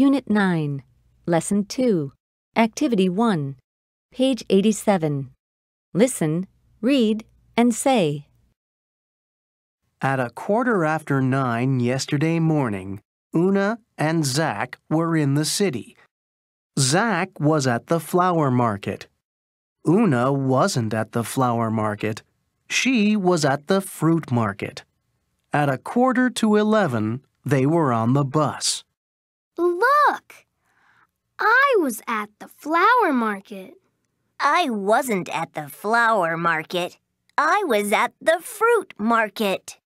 Unit 9, Lesson 2, Activity 1, page 87. Listen, read, and say. At a quarter after nine yesterday morning, Una and Zach were in the city. Zach was at the flower market. Una wasn't at the flower market. She was at the fruit market. At a quarter to eleven, they were on the bus. Look! I was at the flower market. I wasn't at the flower market. I was at the fruit market.